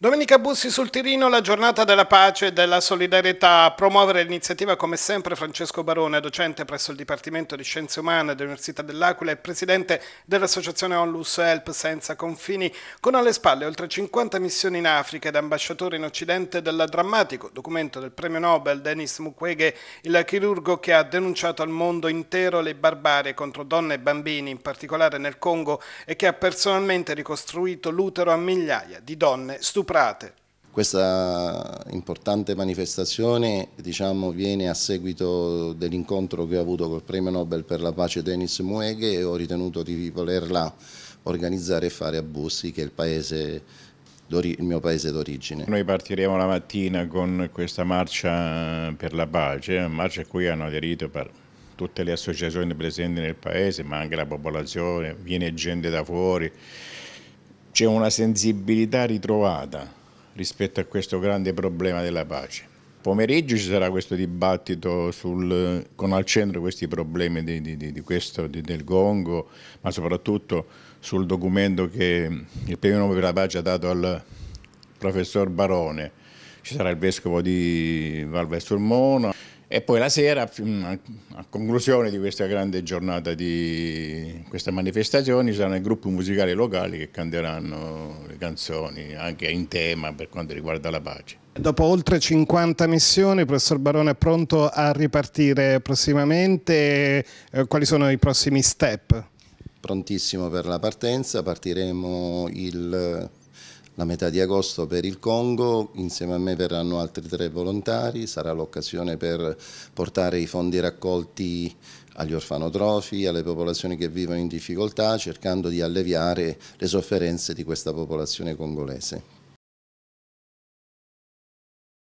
Domenica Bussi sul Tirino, la giornata della pace e della solidarietà. A promuovere l'iniziativa come sempre Francesco Barone, docente presso il Dipartimento di Scienze Umane dell'Università dell'Aquila e presidente dell'associazione Onlus Help Senza Confini, con alle spalle oltre 50 missioni in Africa ed ambasciatore in Occidente del drammatico documento del premio Nobel Denis Mukwege, il chirurgo che ha denunciato al mondo intero le barbarie contro donne e bambini, in particolare nel Congo, e che ha personalmente ricostruito l'utero a migliaia di donne stuprate stuprate. Questa importante manifestazione diciamo, viene a seguito dell'incontro che ho avuto col premio Nobel per la pace Denis Mueghe e ho ritenuto di volerla organizzare e fare a Bussi, che è il paese il mio paese d'origine. Noi partiremo la mattina con questa marcia eh, per la pace, marcia a cui hanno aderito tutte le associazioni presenti nel paese, ma anche la popolazione, viene gente da fuori c'è una sensibilità ritrovata rispetto a questo grande problema della pace. Pomeriggio ci sarà questo dibattito sul, con al centro questi problemi di, di, di questo, di, del Congo, ma soprattutto sul documento che il premio Nobel per la pace ha dato al professor Barone. Ci sarà il vescovo di Valve Sulmona. E poi la sera, a conclusione di questa grande giornata di questa manifestazione, ci saranno i gruppi musicali locali che canteranno le canzoni anche in tema per quanto riguarda la pace. Dopo oltre 50 missioni, il professor Barone è pronto a ripartire prossimamente. Eh, quali sono i prossimi step? Prontissimo per la partenza, partiremo il la metà di agosto per il Congo, insieme a me verranno altri tre volontari, sarà l'occasione per portare i fondi raccolti agli orfanotrofi, alle popolazioni che vivono in difficoltà, cercando di alleviare le sofferenze di questa popolazione congolese.